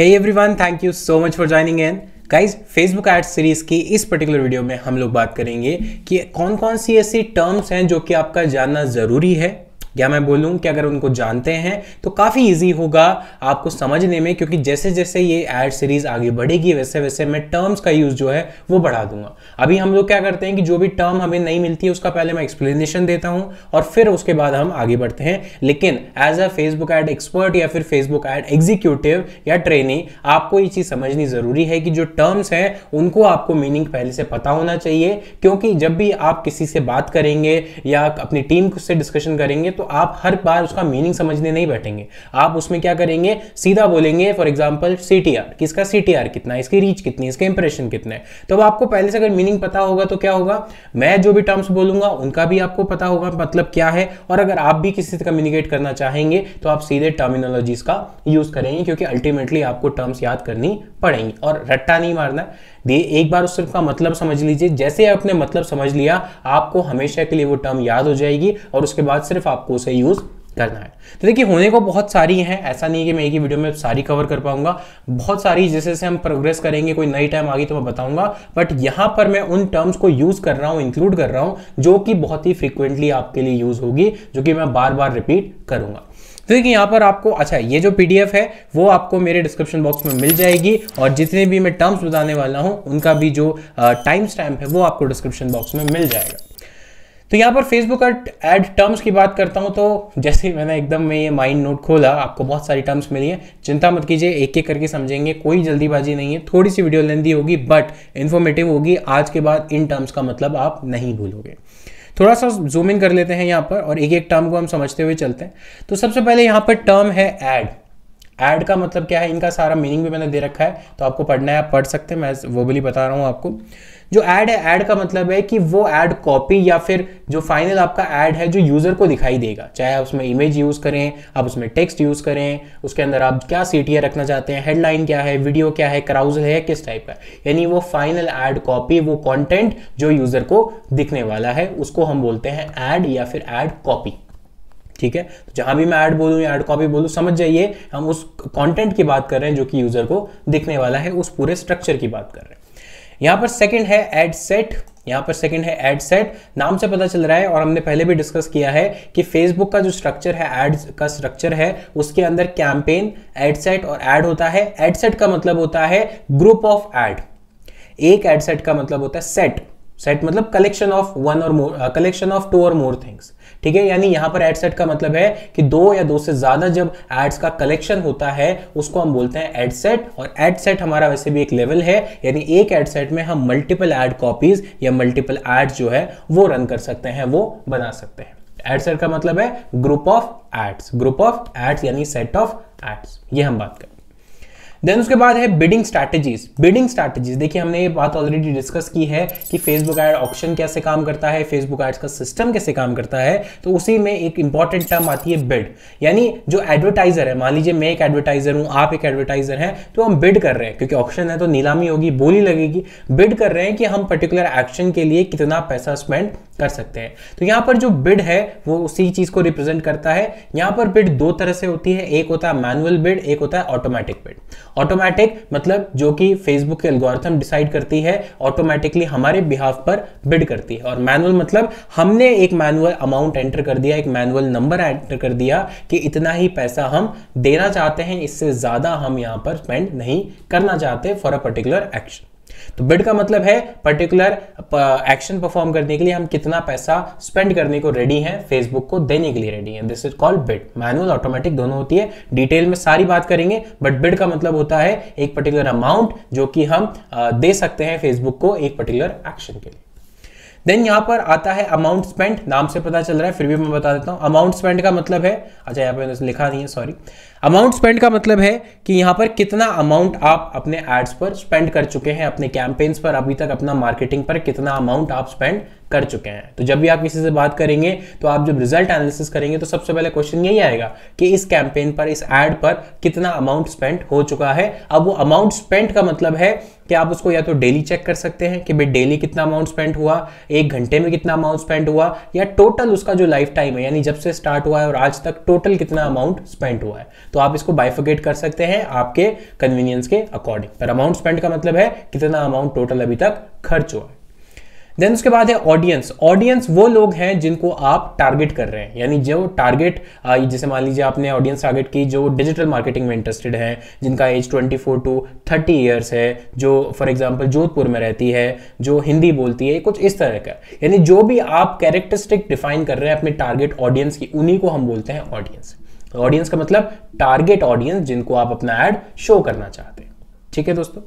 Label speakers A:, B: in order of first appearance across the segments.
A: hey everyone thank you so much for joining in guys Facebook ad series की इस particular video में हम लोग बात करेंगे कि कौन कौन सी ऐसी टर्म्स हैं जो कि आपका जानना ज़रूरी है या मैं बोलूँ कि अगर उनको जानते हैं तो काफ़ी ईजी होगा आपको समझने में क्योंकि जैसे जैसे ये एड सीरीज़ आगे बढ़ेगी वैसे वैसे मैं टर्म्स का यूज़ जो है वो बढ़ा दूंगा अभी हम लोग क्या करते हैं कि जो भी टर्म हमें नहीं मिलती है उसका पहले मैं एक्सप्लेनेशन देता हूँ और फिर उसके बाद हम आगे बढ़ते हैं लेकिन as a Facebook ad expert या फिर फेसबुक एड एग्जीक्यूटिव या ट्रेनिंग आपको ये चीज़ समझनी ज़रूरी है कि जो टर्म्स हैं उनको आपको मीनिंग पहले से पता होना चाहिए क्योंकि जब भी आप किसी से बात करेंगे या अपनी टीम से डिस्कशन करेंगे तो तो आप हर बार उसका मीनिंग समझने नहीं बैठेंगे आप उसमें क्या करेंगे सीधा बोलेंगे फॉर एग्जाम्पल सी किसका सी कितना है इसकी रीच कितनी है इसके इंप्रेशन कितना है तो अब आपको पहले से अगर मीनिंग पता होगा तो क्या होगा मैं जो भी टर्म्स बोलूंगा उनका भी आपको पता होगा मतलब क्या है और अगर आप भी किसी से कम्युनिकेट करना चाहेंगे तो आप सीधे टर्मिनोलॉजीज का यूज करेंगे क्योंकि अल्टीमेटली आपको टर्म्स याद करनी पड़ेंगी और रट्टा नहीं मारना दिए एक बार उस का मतलब समझ लीजिए जैसे आपने मतलब समझ लिया आपको हमेशा के लिए वो टर्म याद हो जाएगी और उसके बाद सिर्फ आपको उसे यूज़ करना है तो देखिए होने को बहुत सारी हैं ऐसा नहीं है कि मैं एक ही वीडियो में सारी कवर कर पाऊंगा बहुत सारी जैसे जैसे हम प्रोग्रेस करेंगे कोई नई टाइम आ गई तो मैं बताऊंगा बट यहाँ पर मैं उन टर्म्स को यूज़ कर रहा हूँ इंक्लूड कर रहा हूँ जो कि बहुत ही फ्रिक्वेंटली आपके लिए यूज़ होगी जो कि मैं बार बार रिपीट करूँगा तो देखिए यहाँ पर आपको अच्छा ये जो पीडीएफ है वो आपको मेरे डिस्क्रिप्शन बॉक्स में मिल जाएगी और जितने भी मैं टर्म्स बताने वाला हूँ उनका भी जो टाइम स्टैम्प है वो आपको डिस्क्रिप्शन बॉक्स में मिल जाएगा तो यहाँ पर फेसबुक एड टर्म्स की बात करता हूँ तो जैसे ही मैंने एकदम में ये माइंड नोट खोला आपको बहुत सारी टर्म्स मिली हैं चिंता मत कीजिए एक एक करके समझेंगे कोई जल्दीबाजी नहीं है थोड़ी सी वीडियो लेंदी होगी बट इन्फॉर्मेटिव होगी आज के बाद इन टर्म्स का मतलब आप नहीं भूलोगे थोड़ा सा जूम इन कर लेते हैं यहाँ पर और एक एक टर्म को हम समझते हुए चलते हैं तो सबसे पहले यहाँ पर टर्म है एड ऐड का मतलब क्या है इनका सारा मीनिंग भी मैंने दे रखा है तो आपको पढ़ना है आप पढ़ सकते हैं मैं वो भी बता रहा हूँ आपको जो ऐड है ऐड का मतलब है कि वो ऐड कॉपी या फिर जो फाइनल आपका ऐड है जो यूज़र को दिखाई देगा चाहे आप उसमें इमेज यूज़ करें आप उसमें टेक्स्ट यूज़ करें उसके अंदर आप क्या सी रखना चाहते हैं हेडलाइन क्या है वीडियो क्या है क्राउजल है किस टाइप का यानी वो फाइनल ऐड कॉपी वो कॉन्टेंट जो यूज़र को दिखने वाला है उसको हम बोलते हैं ऐड या फिर ऐड कॉपी ठीक है तो जहां भी मैं ऐड बोलूँ या ऐड कॉपी बोलूँ समझ जाइए हम उस कंटेंट की बात कर रहे हैं जो कि यूज़र को दिखने वाला है उस पूरे स्ट्रक्चर की बात कर रहे हैं यहां पर सेकंड है एड सेट यहां पर सेकंड है एड सेट नाम से पता चल रहा है और हमने पहले भी डिस्कस किया है कि फेसबुक का जो स्ट्रक्चर है एड्स का स्ट्रक्चर है उसके अंदर कैंपेन एड सेट और एड होता है एड सेट का मतलब होता है ग्रुप ऑफ एड एक एड सेट का मतलब होता है सेट सेट मतलब collection of one or more collection of to और मोर थिंग्स ठीक है यानी यहां पर एडसेट का मतलब है कि दो या दो से ज़्यादा जब एड्स का कलेक्शन होता है उसको हम बोलते हैं एडसेट और एडसेट हमारा वैसे भी एक लेवल है यानी एक एडसेट में हम मल्टीपल एड कॉपीज़ या मल्टीपल एड्स जो है वो रन कर सकते हैं वो बना सकते हैं एडसेट का मतलब है group of ads group of ads यानी सेट ऑफ एड्स ये हम बात करें देन उसके बाद है बिडिंग स्ट्रैटेजीज बिडिंग स्ट्रैटेजीज देखिए हमने ये बात ऑलरेडी डिस्कस की है कि फेसबुक एड ऑप्शन कैसे काम करता है फेसबुक एड्स का सिस्टम कैसे काम करता है तो उसी में एक इंपॉर्टेंट टर्म आती है बिड यानी जो एडवर्टाइजर है मान लीजिए मैं एक एडवर्टाइजर हूँ आप एक एडवर्टाइजर हैं तो हम बिड कर रहे हैं क्योंकि ऑप्शन है तो नीलामी होगी बोली लगेगी बिड कर रहे हैं कि हम पर्टिकुलर एक्शन के लिए कितना पैसा स्पेंड कर सकते हैं तो यहाँ पर जो बिड है वो उसी चीज़ को रिप्रेजेंट करता है यहाँ पर बिड दो तरह से होती है एक होता है मैनुअल बिड एक होता है ऑटोमेटिक बिड ऑटोमेटिक मतलब जो कि फेसबुक के एल्गोरिथम डिसाइड करती है ऑटोमेटिकली हमारे बिहाफ पर बिड करती है और मैनुअल मतलब हमने एक मैनुअल अमाउंट एंटर कर दिया एक मैनुअल नंबर एंटर कर दिया कि इतना ही पैसा हम देना चाहते हैं इससे ज़्यादा हम यहाँ पर स्पेंड नहीं करना चाहते फॉर अ पर्टिकुलर एक्शन तो बिड का मतलब है पर्टिकुलर एक्शन परफॉर्म करने के लिए हम कितना पैसा स्पेंड करने को रेडी हैं फेसबुक को देने के लिए रेडी हैं this is called bid manual automatic दोनों होती है डिटेल में सारी बात करेंगे बट बिड का मतलब होता है एक पर्टिकुलर अमाउंट जो कि हम uh, दे सकते हैं फेसबुक को एक पर्टिकुलर एक्शन के लिए देन यहाँ पर आता है अमाउंट स्पेंड नाम से पता चल रहा है फिर भी मैं बता देता हूँ अमाउंट स्पेंड का मतलब है अच्छा यहाँ पे लिखा नहीं है सॉरी अमाउंट स्पेंड का मतलब है कि यहाँ पर कितना अमाउंट आप अपने एड्स पर स्पेंड कर चुके हैं अपने कैंपेन्स पर अभी तक अपना मार्केटिंग पर कितना अमाउंट आप स्पेंड कर चुके हैं तो जब भी आप किसी से बात करेंगे तो आप जब रिजल्ट एनालिसिस करेंगे तो सबसे पहले क्वेश्चन यही आएगा कि इस कैंपेन पर इस एड पर कितना अमाउंट स्पेंड हो चुका है अब वो अमाउंट स्पेंड का मतलब है कि आप उसको या तो डेली चेक कर सकते हैं कि भाई डेली कितना अमाउंट स्पेंड हुआ एक घंटे में कितना अमाउंट स्पेंड हुआ या टोटल उसका जो लाइफ टाइम है यानी जब से स्टार्ट हुआ है और आज तक टोटल कितना अमाउंट स्पेंड हुआ है तो आप इसको बाइफोकेट कर सकते हैं आपके कन्वीनियंस के अकॉर्डिंग पर अमाउंट स्पेंड का मतलब है कितना अमाउंट टोटल अभी तक खर्च हुआ है देन उसके बाद है ऑडियंस ऑडियंस वो लोग हैं जिनको आप टारगेट कर रहे हैं यानी जो टारगेट जैसे मान लीजिए आपने ऑडियंस टारगेट की जो डिजिटल मार्केटिंग में इंटरेस्टेड हैं जिनका एज 24 टू 30 ईयर्स है जो फॉर एग्जांपल जोधपुर में रहती है जो हिंदी बोलती है कुछ इस तरह का यानी जो भी आप कैरेक्टरिस्टिक डिफाइन कर रहे हैं अपने टारगेट ऑडियंस की उन्हीं को हम बोलते हैं ऑडियंस ऑडियंस का मतलब टारगेट ऑडियंस जिनको आप अपना एड शो करना चाहते हैं ठीक है दोस्तों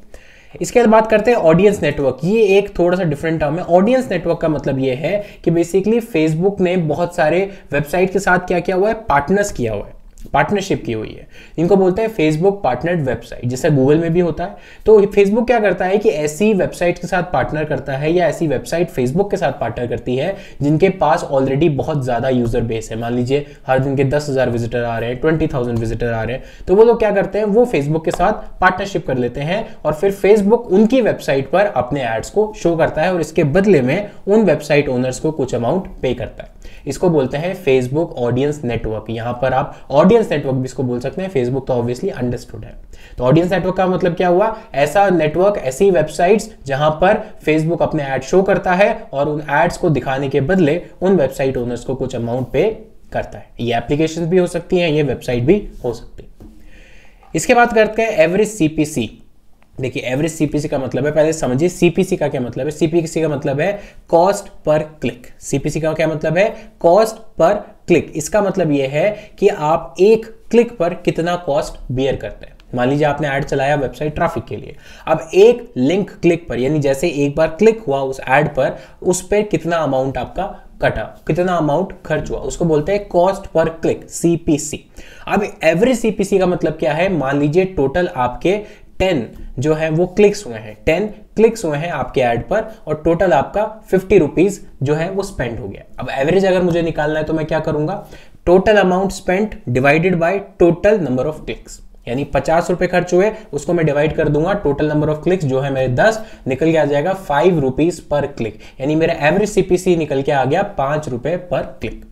A: इसके बाद बात करते हैं ऑडियंस नेटवर्क ये एक थोड़ा सा डिफरेंट टर्म है ऑडियंस नेटवर्क का मतलब ये है कि बेसिकली फेसबुक ने बहुत सारे वेबसाइट के साथ क्या किया हुआ है पार्टनर्स किया हुआ है पार्टनरशिप की हुई है इनको बोलते हैं फेसबुक पार्टनर वेबसाइट जैसे गूगल में भी होता है तो फेसबुक क्या करता है कि ऐसी वेबसाइट के साथ पार्टनर करता है या ऐसी वेबसाइट फेसबुक के साथ पार्टनर करती है जिनके पास ऑलरेडी बहुत ज़्यादा यूज़र बेस है मान लीजिए हर दिन के दस हज़ार विजिटर आ रहे हैं ट्वेंटी थाउजेंड विजिटर आ रहे हैं तो वो लोग क्या करते हैं वो फेसबुक के साथ पार्टनरशिप कर लेते हैं और फिर फेसबुक उनकी वेबसाइट पर अपने एड्स को शो करता है और इसके बदले में उन वेबसाइट ओनर्स को कुछ अमाउंट पे करता है इसको बोलते हैं फेसबुक ऑडियंस नेटवर्क यहां पर आप ऑडियंस नेटवर्क भी इसको बोल सकते हैं फेसबुक तो ऑब्वियसली अंडरस्टूड है तो ऑडियंस नेटवर्क का मतलब क्या हुआ ऐसा नेटवर्क ऐसी वेबसाइट्स जहां पर फेसबुक अपने एड शो करता है और उन एड्स को दिखाने के बदले उन वेबसाइट ओनर्स को कुछ अमाउंट पे करता है ये एप्लीकेशन भी हो सकती है ये वेबसाइट भी हो सकती है इसके बाद करते हैं एवरेज सीपीसी देखिए एवरेज सीपीसी का मतलब है पहले समझिए सीपीसी का क्या मतलब है सीपीसी का मतलब है कॉस्ट पर क्लिक सीपीसी का क्या मतलब है कॉस्ट पर क्लिक इसका मतलब यह है कि आप एक क्लिक पर कितना कॉस्ट बियर करते हैं मान लीजिए आपने ऐड चलाया वेबसाइट ट्रैफिक के लिए अब एक लिंक क्लिक पर यानी जैसे एक बार क्लिक हुआ उस ऐड पर उस पर कितना अमाउंट आपका कटा कितना अमाउंट खर्च हुआ उसको बोलते हैं कॉस्ट पर क्लिक सीपीसी अब एवरेज सीपीसी का मतलब क्या है मान लीजिए टोटल आपके टेन जो है वो क्लिक्स हुए हैं टेन क्लिक्स हुए हैं आपके ऐड पर और टोटल आपका फिफ्टी रुपीज़ जो है वो स्पेंड हो गया अब एवरेज अगर मुझे निकालना है तो मैं क्या करूंगा total amount spend divided by total number of clicks यानी पचास रुपए खर्च हुए उसको मैं डिवाइड कर दूंगा टोटल नंबर ऑफ क्लिक्स जो है मेरे दस निकल के आ जाएगा फाइव रुपीज पर क्लिक यानी मेरा एवरेज सीपीसी निकल के आ गया पांच रुपए पर क्लिक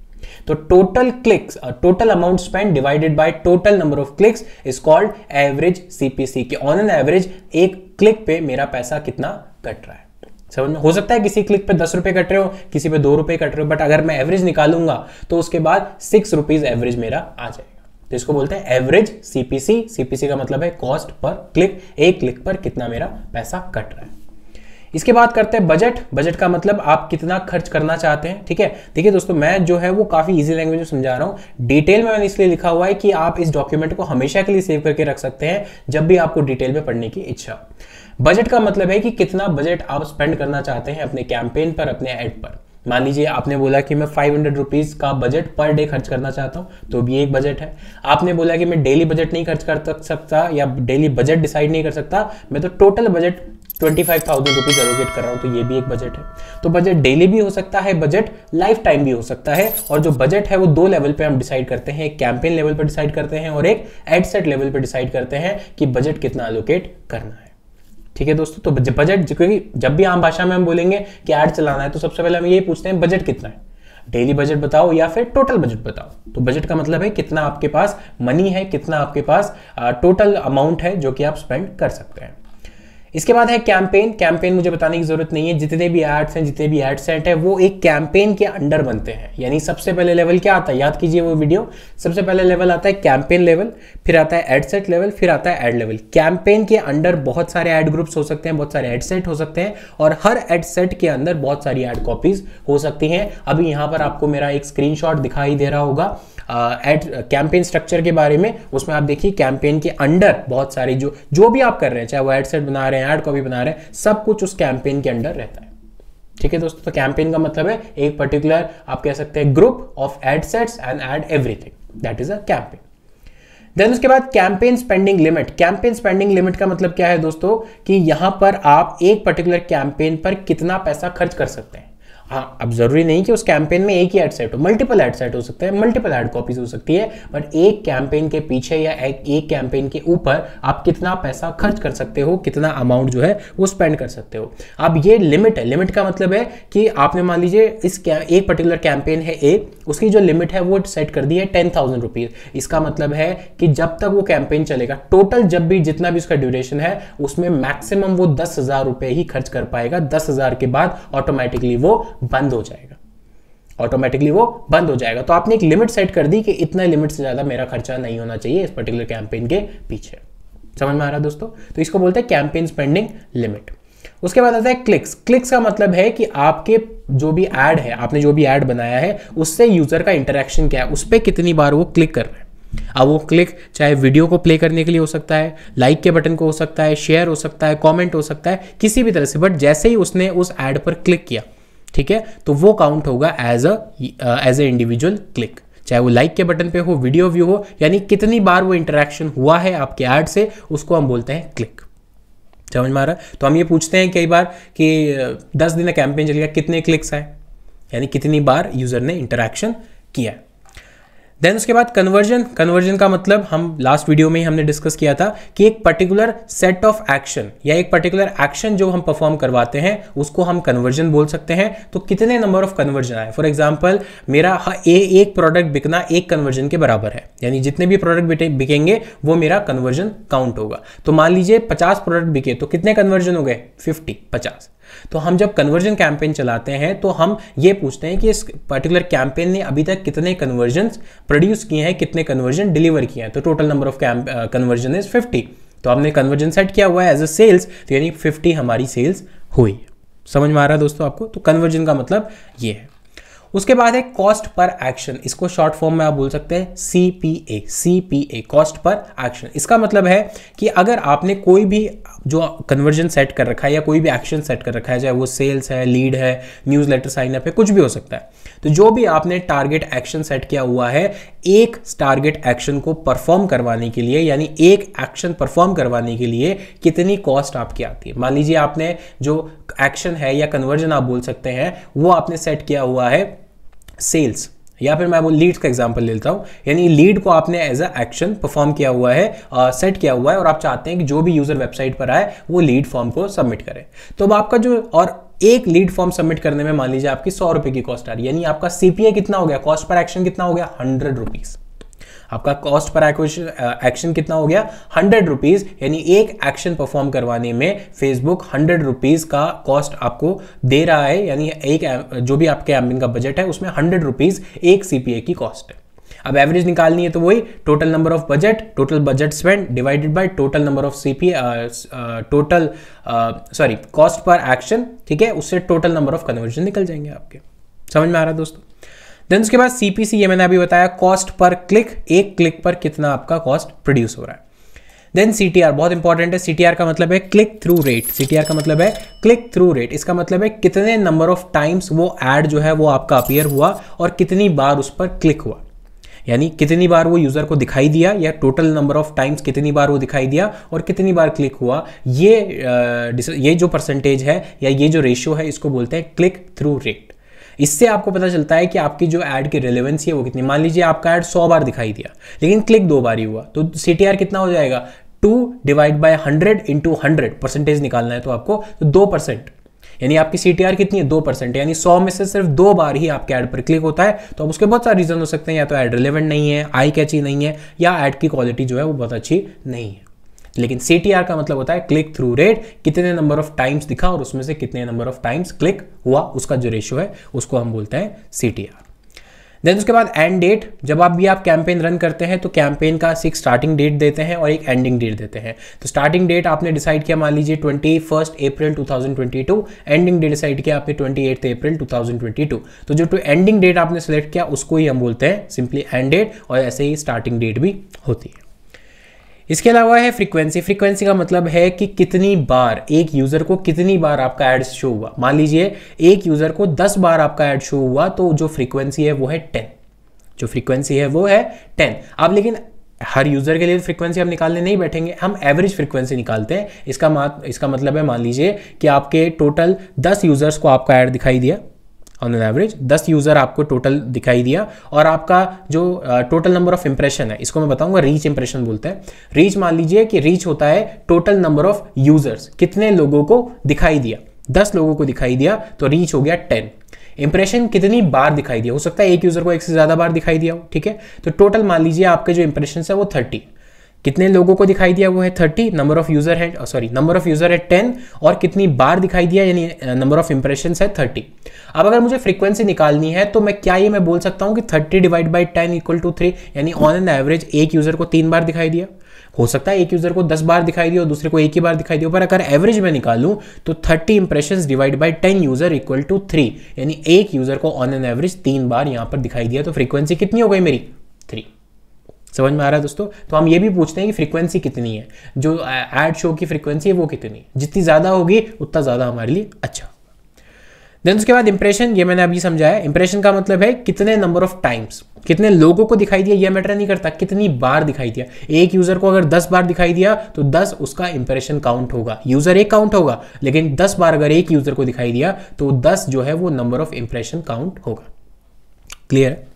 A: तो total clicks total amount spend divided by total number of clicks is called average CPC कि ऑन एन एवरेज एक क्लिक पे मेरा पैसा कितना कट रहा है समझ में हो सकता है किसी क्लिक पे दस रुपए कट रहे हो किसी पे दो रुपए कट रहे हो बट अगर मैं एवरेज निकालूंगा तो उसके बाद सिक्स रुपीज एवरेज मेरा आ जाएगा तो इसको बोलते हैं एवरेज सीपीसी सीपीसी का मतलब है कॉस्ट पर क्लिक एक क्लिक पर कितना मेरा पैसा कट रहा है इसके बाद करते हैं बजट बजट का मतलब आप कितना खर्च करना चाहते हैं ठीक है देखिए दोस्तों मैं जो है वो काफ़ी इजी लैंग्वेज में समझा रहा हूँ डिटेल में मैंने इसलिए लिखा हुआ है कि आप इस डॉक्यूमेंट को हमेशा के लिए सेव करके रख सकते हैं जब भी आपको डिटेल में पढ़ने की इच्छा बजट का मतलब है कि कितना बजट आप स्पेंड करना चाहते हैं अपने कैंपेन पर अपने एड पर मान लीजिए आपने बोला कि मैं फाइव हंड्रेड रुपीज़ का बजट पर डे खर्च करना चाहता हूं तो भी एक बजट है आपने बोला कि मैं डेली बजट नहीं खर्च कर सकता या डेली बजट डिसाइड नहीं कर सकता मैं तो total budget twenty five thousand rupees allocate कर रहा हूँ तो ये भी एक बजट है तो बजट डेली भी हो सकता है बजट लाइफ टाइम भी हो सकता है और जो बजट है वो दो लेवल पे हम डिसाइड करते हैं एक कैंपेन लेवल पर डिसाइड करते हैं और एक एडसेट लेवल पर डिसाइड करते हैं कि बजट कितना एलोकेट करना है ठीक है दोस्तों तो बजट क्योंकि जब भी आम भाषा में हम बोलेंगे कि एड चलाना है तो सबसे पहले हम ये पूछते हैं बजट कितना है डेली बजट बताओ या फिर टोटल बजट बताओ तो बजट का मतलब है कितना आपके पास मनी है कितना आपके पास टोटल अमाउंट है जो कि आप स्पेंड कर सकते हैं इसके बाद है कैंपेन कैंपेन मुझे बताने की जरूरत नहीं है जितने भी एड्स हैं जितने भी एड सेट है वो एक कैंपेन के अंडर बनते हैं यानी सबसे पहले लेवल क्या आता है याद कीजिए वो वीडियो सबसे पहले लेवल आता है कैंपेन लेवल फिर आता है एड सेट लेवल फिर आता है एड लेवल कैंपेन के अंडर बहुत सारे एड ग्रुप्स हो सकते हैं बहुत सारे एड सेट हो सकते हैं और हर एड सेट के अंदर बहुत सारी एड कॉपीज हो सकती हैं अभी यहाँ पर आपको मेरा एक स्क्रीन दिखाई दे रहा होगा एड कैंपेन स्ट्रक्चर के बारे में उसमें आप देखिए कैंपेन के अंडर बहुत सारी जो जो भी आप कर रहे हैं चाहे वो एडसेट बना रहे हैं एड कॉपी बना रहे हैं सब कुछ उस कैंपेन के अंडर रहता है ठीक है दोस्तों तो कैंपेन का मतलब है एक पर्टिकुलर आप कह सकते हैं group of ad sets and ad everything that is a campaign then उसके बाद campaign spending limit campaign spending limit का मतलब क्या है दोस्तों कि यहां पर आप एक पर्टिकुलर कैंपेन पर कितना पैसा खर्च कर सकते हैं हाँ अब ज़रूरी नहीं कि उस कैंपेन में एक ही एड सेट हो मल्टीपल एड सेट हो सकते हैं मल्टीपल एड कॉपीज हो सकती है बट एक कैंपेन के पीछे या एक, एक कैंपेन के ऊपर आप कितना पैसा खर्च कर सकते हो कितना अमाउंट जो है वो स्पेंड कर सकते हो अब ये लिमिट है लिमिट का मतलब है कि आपने मान लीजिए इस एक पर्टिकुलर कैंपेन है ए उसकी जो लिमिट है वो सेट कर दी है टेन थाउजेंड रुपीज़ इसका मतलब है कि जब तक वो कैंपेन चलेगा टोटल जब भी जितना भी उसका ड्यूरेशन है उसमें मैक्सिमम वो दस हज़ार रुपये ही खर्च कर पाएगा दस हज़ार के बाद ऑटोमेटिकली वो बंद हो जाएगा ऑटोमेटिकली वो बंद हो जाएगा तो आपने एक लिमिट सेट कर दी कि इतना लिमिट से ज़्यादा मेरा खर्चा नहीं होना चाहिए इस पर्टिकुलर कैंपेन के पीछे समझ में आ रहा दोस्तों तो इसको बोलते हैं कैंपेन स्पेंडिंग लिमिट उसके बाद आता है क्लिक्स क्लिक्स का मतलब है कि आपके जो भी ऐड है आपने जो भी ऐड बनाया है उससे यूज़र का इंटरेक्शन क्या है उस पर कितनी बार वो क्लिक कर रहे हैं अब वो क्लिक चाहे वीडियो को प्ले करने के लिए हो सकता है लाइक के बटन को हो सकता है शेयर हो सकता है कमेंट हो सकता है किसी भी तरह से बट जैसे ही उसने उस ऐड पर क्लिक किया ठीक है तो वो काउंट होगा as a as a individual click चाहे वो लाइक के बटन पे हो वीडियो व्यू हो यानी कितनी बार वो इंटरेक्शन हुआ है आपके ऐड से उसको हम बोलते हैं क्लिक समझ में आ रहा तो हम ये पूछते हैं कई बार कि uh, दस दिन का कैंपेन चलेगा कितने क्लिक्स आए यानी कितनी बार यूज़र ने इंटरेक्शन किया देन उसके बाद कन्वर्जन कन्वर्जन का मतलब हम लास्ट वीडियो में ही हमने डिस्कस किया था कि एक पर्टिकुलर सेट ऑफ एक्शन या एक पर्टिकुलर एक्शन जो हम परफॉर्म करवाते हैं उसको हम कन्वर्जन बोल सकते हैं तो कितने नंबर ऑफ कन्वर्जन आए फॉर एग्जाम्पल मेरा ए, एक प्रोडक्ट बिकना एक कन्वर्जन के बराबर है यानी जितने भी प्रोडक्ट बिकेंगे वो मेरा कन्वर्जन काउंट होगा तो मान लीजिए पचास प्रोडक्ट बिके तो कितने कन्वर्जन हो गए फिफ्टी पचास तो हम जब कन्वर्जन कैंपेन चलाते हैं तो हम ये पूछते हैं कि इस पर्टिकुलर कैंपेन ने अभी तक कितने कन्वर्जन प्रोड्यूस किए हैं कितने कन्वर्जन डिलीवर किए हैं तो total number of conversion is fifty तो हमने कन्वर्जन सेट किया हुआ है एज अ सेल्स तो यानी फिफ्टी हमारी सेल्स हुई समझ में आ रहा है दोस्तों आपको तो कन्वर्जन का मतलब ये है उसके बाद है कॉस्ट पर एक्शन इसको शॉर्ट फॉर्म में आप बोल सकते हैं C P A C P A cost per action इसका मतलब है कि अगर आपने कोई भी जो कन्वर्जन सेट कर रखा है या कोई भी एक्शन सेट कर रखा है चाहे वो सेल्स है लीड है न्यूज लेटर साइनअप है कुछ भी हो सकता है तो जो भी आपने टारगेट एक्शन सेट किया हुआ है एक टारगेट एक्शन को परफॉर्म करवाने के लिए यानी एक एक्शन परफॉर्म करवाने के लिए कितनी कॉस्ट आपकी आती है मान लीजिए आपने जो एक्शन है या कन्वर्जन आप बोल सकते हैं वो आपने सेट किया हुआ है सेल्स या फिर मैं वो लीड्स का एग्जाम्पल लेता हूँ यानी लीड को आपने एज अ एक्शन परफॉर्म किया हुआ है सेट किया हुआ है और आप चाहते हैं कि जो भी यूज़र वेबसाइट पर आए वो लीड फॉर्म को सबमिट करे तो अब आपका जो और एक लीड फॉर्म सबमिट करने में मान लीजिए आपकी सौ रुपए की कॉस्ट आ रही है यानी आपका सीपीए कितना हो गया कॉस्ट पर एक्शन कितना हो गया हंड्रेड रुपीज़ आपका कॉस्ट पर एक्शन कितना हो गया हंड्रेड रुपीज़ यानी एक एक्शन परफॉर्म करवाने में फेसबुक हंड्रेड रुपीज़ का कॉस्ट आपको दे रहा है यानी एक जो भी आपके एम्बिन का बजट है उसमें हंड्रेड रुपीज़ एक सी की कॉस्ट है अब एवरेज निकालनी है तो वही total number of budget total budget spend divided by total number of CP total sorry cost per action ठीक है उससे टोटल नंबर ऑफ कन्वर्जन निकल जाएंगे आपके समझ में आ रहा है दोस्तों देन उसके बाद सीपीसी ये मैंने अभी बताया कॉस्ट पर क्लिक एक क्लिक पर कितना आपका कॉस्ट प्रोड्यूस हो रहा है देन सी बहुत इंपॉर्टेंट है सी का मतलब है क्लिक थ्रू रेट सी का मतलब है क्लिक थ्रू रेट इसका मतलब है कितने नंबर ऑफ टाइम्स वो एड जो है वो आपका अपियर हुआ और कितनी बार उस पर क्लिक हुआ यानी कितनी बार वो यूज़र को दिखाई दिया या टोटल नंबर ऑफ टाइम्स कितनी बार वो दिखाई दिया और कितनी बार क्लिक हुआ ये ये जो परसेंटेज है या ये जो रेशियो है इसको बोलते हैं क्लिक थ्रू रेट इससे आपको पता चलता है कि आपकी जो ऐड की रेलेवेंसी है वो कितनी मान लीजिए आपका ऐड सौ बार दिखाई दिया लेकिन क्लिक दो बार ही हुआ तो सी कितना हो जाएगा two divide by hundred into hundred percentage निकालना है तो आपको तो दो परसेंट यानी आपकी सी कितनी है दो परसेंट यानी सौ में से सिर्फ दो बार ही आपके ऐड पर क्लिक होता है तो अब उसके बहुत सारे रीज़न हो सकते हैं या तो ऐड रिलेवेंट नहीं है आई कैची नहीं है या ऐड की क्वालिटी जो है वो बहुत अच्छी नहीं है लेकिन सी का मतलब होता है क्लिक थ्रू रेट कितने नंबर ऑफ टाइम्स दिखा और उसमें से कितने नंबर ऑफ टाइम्स क्लिक हुआ उसका जो रेशियो है उसको हम बोलते हैं सी देन उसके बाद एंड डेट जब आप भी आप कैंपेन रन करते हैं तो कैंपेन का एक स्टार्टिंग डेट देते हैं और एक एंडिंग डेट देते हैं तो स्टार्टिंग डेट आपने डिसाइड किया मान लीजिए twenty first April 2022 ending date decide किया आपने ट्वेंटी एट अप्रैल 2022 तो जो एंडिंग डेट आपने सेलेक्ट किया उसको ही हम बोलते हैं सिंपली एंड डेट और ऐसे ही स्टार्टिंग डेट भी होती है इसके अलावा है फ्रीक्वेंसी फ्रीक्वेंसी का मतलब है कि कितनी बार एक यूज़र को कितनी बार आपका एड शो हुआ मान लीजिए एक यूज़र को दस बार आपका एड शो हुआ तो जो फ्रीक्वेंसी है वो है टेन जो फ्रीक्वेंसी है वो है टेन आप लेकिन हर यूज़र के लिए फ्रीक्वेंसी हम निकालने नहीं बैठेंगे हम एवरेज फ्रीक्वेंसी निकालते हैं इसका इसका मतलब है मान लीजिए कि आपके टोटल दस यूज़र्स को आपका एड दिखाई दिया ऑन एन एवरेज दस यूज़र आपको टोटल दिखाई दिया और आपका जो टोटल नंबर ऑफ इंप्रेशन है इसको मैं बताऊंगा रीच इंप्रेशन बोलते हैं रीच मान लीजिए कि रीच होता है टोटल नंबर ऑफ यूज़र्स कितने लोगों को दिखाई दिया दस लोगों को दिखाई दिया तो रीच हो गया टेन इंप्रेशन कितनी बार दिखाई दिया हो सकता है एक यूज़र को एक से ज़्यादा बार दिखाई दिया हो ठीक है तो टोटल मान लीजिए आपके जो इंप्रेशन है वो थर्टी कितने लोगों को दिखाई दिया वो है थर्टी नंबर ऑफ यूजर है सॉरी नंबर ऑफ यूजर है टेन और कितनी बार दिखाई दिया यानी नंबर ऑफ इंप्रेशन है थर्टी अब अगर मुझे फ्रीक्वेंसी निकालनी है तो मैं क्या ये मैं बोल सकता हूँ कि thirty divide by ten equal to three यानी ऑन एन एवरेज एक यूजर को तीन बार दिखाई दिया हो सकता है एक यूजर को दस बार दिखाई दिया और दूसरे को एक ही बार दिखाई दिया पर अगर एवरेज में निकालूं तो thirty impression divide by ten user equal to three यानी एक यूजर को ऑन एन एवरेज तीन बार यहां पर दिखाई दिया तो फ्रीक्वेंसी कितनी हो गई मेरी थ्री समझ में आ रहा है दोस्तों तो हम ये भी पूछते हैं कि फ्रीक्वेंसी कितनी है जो एड शो की फ्रीक्वेंसी है वो कितनी जितनी ज़्यादा होगी उतना ज़्यादा हमारे लिए अच्छा देन उसके बाद इंप्रेशन ये मैंने अभी समझाया इंप्रेशन का मतलब है कितने नंबर ऑफ टाइम्स कितने लोगों को दिखाई दिया ये मैटर नहीं करता कितनी बार दिखाई दिया एक यूजर को अगर 10 बार दिखाई दिया तो 10 उसका इंप्रेशन काउंट होगा यूजर एक काउंट होगा लेकिन 10 बार अगर एक यूजर को दिखाई दिया तो 10 जो है वो नंबर ऑफ इंप्रेशन काउंट होगा क्लियर है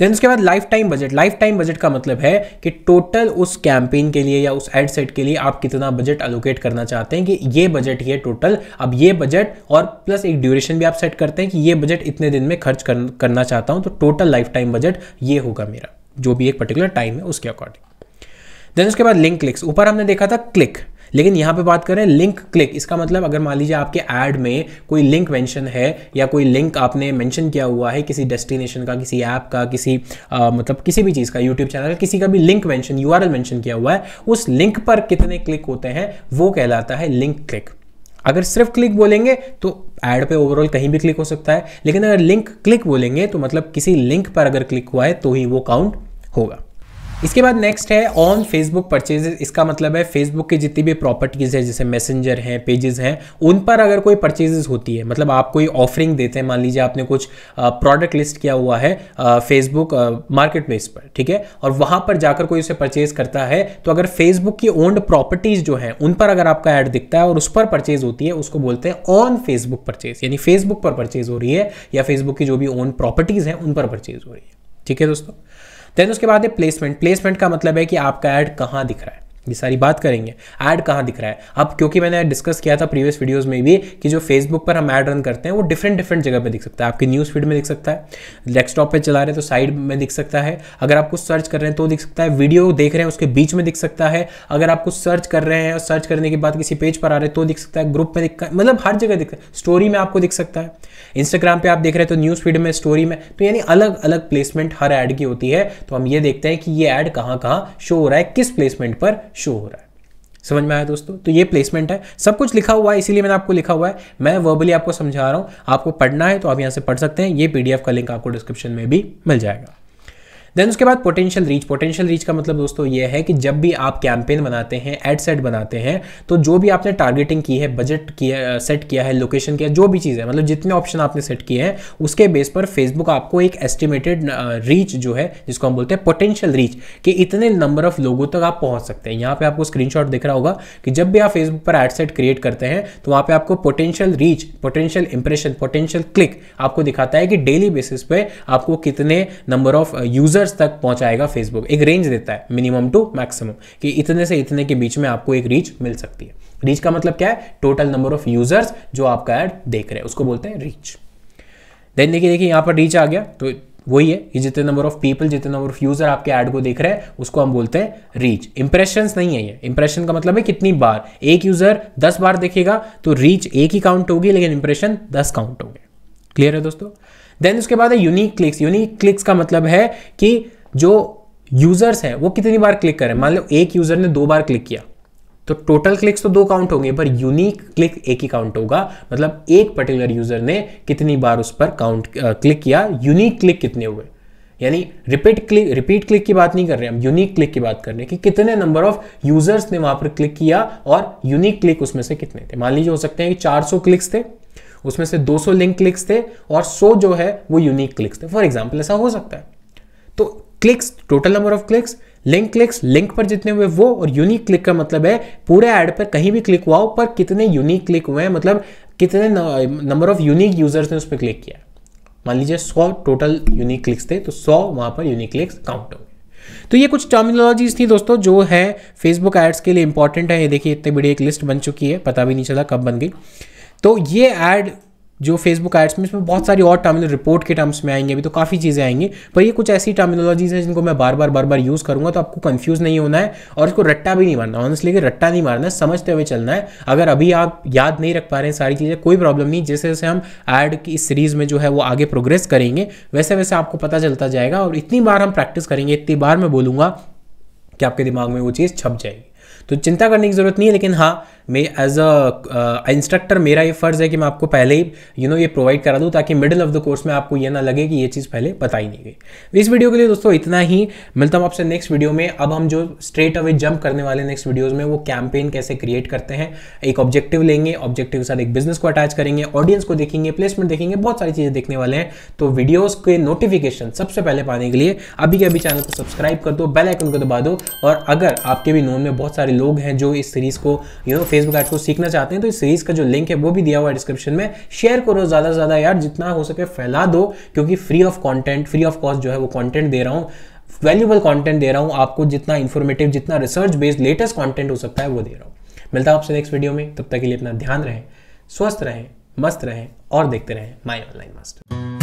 A: देन उसके बाद life time budget life time budget का मतलब है कि टोटल उस कैंपेन के लिए या उस एड सेट के लिए आप कितना बजट अलोकेट करना चाहते हैं कि ये बजट ही है टोटल अब ये बजट और प्लस एक ड्यूरेशन भी आप सेट करते हैं कि ये बजट इतने दिन में खर्च कर, करना चाहता हूँ तो टोटल लाइफ टाइम बजट ये होगा मेरा जो भी एक पर्टिकुलर टाइम है उसके अकॉर्डिंग देन उसके बाद लिंक क्लिक्स ऊपर हमने देखा था क्लिक लेकिन यहाँ पे बात करें लिंक क्लिक इसका मतलब अगर मान लीजिए आपके ऐड में कोई लिंक मेंशन है या कोई लिंक आपने मेंशन किया हुआ है किसी डेस्टिनेशन का किसी ऐप का किसी आ, मतलब किसी भी चीज़ का यूट्यूब चैनल किसी का भी लिंक मेंशन यू मेंशन किया हुआ है उस लिंक पर कितने क्लिक होते हैं वो कहलाता है लिंक क्लिक अगर सिर्फ क्लिक बोलेंगे तो ऐड पे ओवरऑल कहीं भी क्लिक हो सकता है लेकिन अगर लिंक क्लिक बोलेंगे तो मतलब किसी लिंक पर अगर क्लिक हुआ है तो ही वो काउंट होगा इसके बाद नेक्स्ट है ऑन फेसबुक परचेजेस इसका मतलब है फेसबुक की जितनी भी प्रॉपर्टीज़ है जैसे मैसेंजर हैं पेजेस हैं उन पर अगर कोई परचेजेस होती है मतलब आप कोई ऑफरिंग देते हैं मान लीजिए आपने कुछ प्रोडक्ट लिस्ट किया हुआ है फेसबुक मार्केट प्लेस पर ठीक है और वहाँ पर जाकर कोई उसे परचेज करता है तो अगर फेसबुक की ओन्ड प्रॉपर्टीज़ जो हैं उन पर अगर आपका एड दिखता है और उस पर परचेज होती है उसको बोलते हैं ऑन फेसबुक परचेज यानी फेसबुक पर परचेज हो रही है या फेसबुक की जो भी ओन प्रॉपर्टीज़ हैं उन पर परचेज हो रही है ठीक है दोस्तों देन उसके बाद है प्लेसमेंट प्लेसमेंट का मतलब है कि आपका ऐड कहाँ दिख रहा है ये सारी बात करेंगे ऐड कहाँ दिख रहा है अब क्योंकि मैंने डिस्कस किया था प्रीवियस वीडियोस में भी कि जो फेसबुक पर हम ऐड रन करते हैं वो डिफरेंट डिफरेंट जगह पे दिख सकता है आपकी न्यूज़ फीड में दिख सकता है डेस्कटॉप पे चला रहे हैं तो साइड में दिख सकता है अगर आप कुछ सर्च कर रहे हैं तो दिख सकता है वीडियो देख रहे हैं उसके बीच में दिख सकता है अगर आप कुछ सर्च कर रहे हैं और सर्च करने के बाद किसी पेज पर आ रहे हैं तो दिख सकता है ग्रुप में दिख मतलब हर जगह दिख स्टोरी में आपको दिख सकता है इंस्टाग्राम पर आप देख रहे हैं तो न्यूज़ फीड में स्टोरी में तो यानी अलग अलग प्लेसमेंट हर ऐड की होती है तो हम ये देखते हैं कि ये ऐड कहाँ कहाँ शो हो रहा है किस प्लेसमेंट पर शो हो रहा है समझ में आया दोस्तों तो ये प्लेसमेंट है सब कुछ लिखा हुआ है इसीलिए मैंने आपको लिखा हुआ है मैं वर्बली आपको समझा रहा हूँ आपको पढ़ना है तो आप यहाँ से पढ़ सकते हैं ये पीडीएफ का लिंक आपको डिस्क्रिप्शन में भी मिल जाएगा देन उसके बाद पोटेंशियल रीच पोटेंशियल रीच का मतलब दोस्तों ये है कि जब भी आप कैंपेन बनाते हैं एड सेट बनाते हैं तो जो भी आपने टारगेटिंग की है बजट किया सेट किया है लोकेशन किया जो भी चीज़ है मतलब जितने ऑप्शन आपने सेट किए हैं उसके बेस पर फेसबुक आपको एक एस्टिमेटेड रीच uh, जो है जिसको हम बोलते हैं पोटेंशियल रीच कि इतने नंबर ऑफ लोगों तक आप पहुंच सकते हैं यहाँ पे आपको स्क्रीनशॉट दिख रहा होगा कि जब भी आप फेसबुक पर एड सेट क्रिएट करते हैं तो वहाँ पे आपको potential reach potential impression potential click आपको दिखाता है कि डेली बेसिस पे आपको कितने नंबर ऑफ यूजर यूजर्स तक पहुंचाएगा फेसबुक एक रेंज देता है मिनिमम टू मैक्सिमम कि इतने से इतने के बीच में आपको एक रीच मिल सकती है रीच का मतलब क्या है टोटल नंबर ऑफ यूजर्स जो आपका ऐड देख रहे हैं उसको बोलते हैं रीच देन देखिए देखिए यहाँ पर रीच आ गया तो वही है कि जितने नंबर ऑफ पीपल जितने नंबर ऑफ यूजर आपके ऐड को देख रहे हैं उसको हम बोलते हैं रीच इंप्रेशन नहीं है ये इंप्रेशन का मतलब है कितनी बार एक यूजर दस बार देखेगा तो रीच एक ही काउंट होगी लेकिन इंप्रेशन दस काउंट होंगे क्लियर है दोस्तों देन उसके बाद है यूनिक क्लिक्स यूनिक क्लिक्स का मतलब है कि जो यूजर्स हैं वो कितनी बार क्लिक करें मान लो एक यूजर ने दो बार क्लिक किया तो टोटल क्लिक्स तो दो काउंट होंगे पर यूनिक क्लिक एक ही काउंट होगा मतलब एक पर्टिकुलर यूजर ने कितनी बार उस पर काउंट क्लिक किया यूनिक क्लिक कितने हुए यानी रिपीट क्लिक रिपीट क्लिक की बात नहीं कर रहे हम यूनिक क्लिक की बात कर रहे हैं कि कितने नंबर ऑफ यूजर्स ने वहां पर क्लिक किया और यूनिक क्लिक उसमें से कितने थे मान लीजिए हो सकते हैं कि 400 क्लिक्स थे उसमें से 200 लिंक क्लिक्स थे और 100 जो है वो यूनिक क्लिक्स थे फॉर एग्जाम्पल ऐसा हो सकता है तो clicks total number of clicks link clicks link पर जितने हुए वो और यूनिक क्लिक का मतलब है पूरे ऐड पर कहीं भी क्लिक हुआ हो पर कितने यूनिक क्लिक हुए हैं मतलब कितने नंबर ऑफ यूनिक यूजर्स ने उस पर क्लिक किया मान लीजिए 100 टोटल यूनिक क्लिक्स थे तो 100 वहां पर यूनिक क्लिक्स काउंट हो तो ये कुछ टर्मिनोलॉजीज थी दोस्तों जो है फेसबुक एड्स के लिए इंपॉर्टेंट है ये देखिए इतनी बड़ी एक लिस्ट बन चुकी है पता भी नहीं चला कब बन गई तो ये ऐड जो फेसबुक एड्स में इसमें बहुत सारी और टर्मिनल रिपोर्ट के टर्म्स में आएंगे अभी तो काफ़ी चीज़ें आएंगी पर ये कुछ ऐसी टर्मिनोलॉजीज हैं जिनको मैं बार बार बार बार यूज़ करूँगा तो आपको कन्फ्यूज़ नहीं होना है और इसको रट्टा भी नहीं मारना ऑनस्टली कि रट्टा नहीं मारना है समझते हुए चलना है अगर अभी आप याद नहीं रख पा रहे हैं सारी चीज़ें कोई प्रॉब्लम नहीं जैसे जैसे हम एड की इस सीरीज़ में जो है वो आगे प्रोग्रेस करेंगे वैसे वैसे आपको पता चलता जाएगा और इतनी बार हम प्रैक्टिस करेंगे इतनी बार मैं बोलूँगा कि आपके दिमाग में वो चीज़ छप जाएगी तो चिंता करने की ज़रूरत नहीं है लेकिन हाँ मैं एज अ इंस्ट्रक्टर मेरा ये फ़र्ज़ है कि मैं आपको पहले ही यू you नो know, ये प्रोवाइड करा दूँ ताकि मिडिल ऑफ द कोर्स में आपको ये ना लगे कि ये चीज़ पहले पता ही नहीं गई तो इस वीडियो के लिए दोस्तों इतना ही मिलता हूँ आपसे नेक्स्ट वीडियो में अब हम जो स्ट्रेट अवे जंप करने वाले नेक्स्ट वीडियोज़ में वो कैंपेन कैसे क्रिएट करते हैं एक ऑब्जेक्टिव लेंगे ऑब्जेक्टिव के साथ एक बिजनेस को अटैच करेंगे ऑडियंस को देखेंगे प्लेसमेंट देखेंगे बहुत सारी चीज़ें देखने वाले हैं तो वीडियोज़ के नोटिफिकेशन सबसे पहले पाने के लिए अभी के अभी चैनल को सब्सक्राइब कर दो बेल आइकन को दबा दो और अगर आपके भी नोन में बहुत सारे लोग हैं जो इस सीरीज़ को यू नो फेसबुक एड्स को सीखना चाहते हैं तो इस सीरीज़ का जो लिंक है वो भी दिया हुआ है डिस्क्रिप्शन में शेयर करो ज़्यादा से ज़्यादा यार जितना हो सके फैला दो क्योंकि free of content free of cost जो है वो कॉन्टेंट दे रहा हूँ वैल्यूबल कॉन्टेंट दे रहा हूँ आपको जितना इन्फॉर्मेटिव जितना रिसर्च बेस्ड लेटेस्ट कॉन्टेंट हो सकता है वो दे रहा हूँ मिलता है आपसे नेक्स्ट वीडियो में तब तक के लिए अपना ध्यान रहें स्वस्थ रहें मस्त रहें और देखते रहें माई ऑनलाइन मास्टर